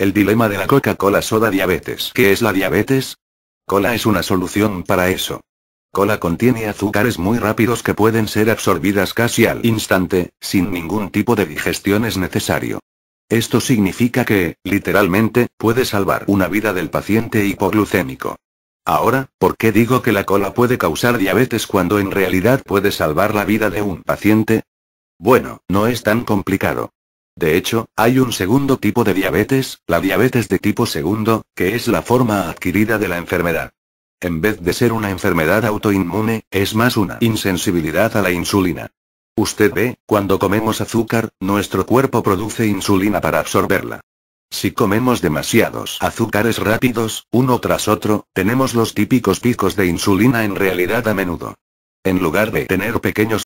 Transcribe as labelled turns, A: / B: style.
A: El dilema de la Coca-Cola soda diabetes. ¿Qué es la diabetes? Cola es una solución para eso. Cola contiene azúcares muy rápidos que pueden ser absorbidas casi al instante, sin ningún tipo de digestión es necesario. Esto significa que, literalmente, puede salvar una vida del paciente hipoglucémico. Ahora, ¿por qué digo que la cola puede causar diabetes cuando en realidad puede salvar la vida de un paciente? Bueno, no es tan complicado. De hecho, hay un segundo tipo de diabetes, la diabetes de tipo segundo, que es la forma adquirida de la enfermedad. En vez de ser una enfermedad autoinmune, es más una insensibilidad a la insulina. Usted ve, cuando comemos azúcar, nuestro cuerpo produce insulina para absorberla. Si comemos demasiados azúcares rápidos, uno tras otro, tenemos los típicos picos de insulina en realidad a menudo. En lugar de tener pequeños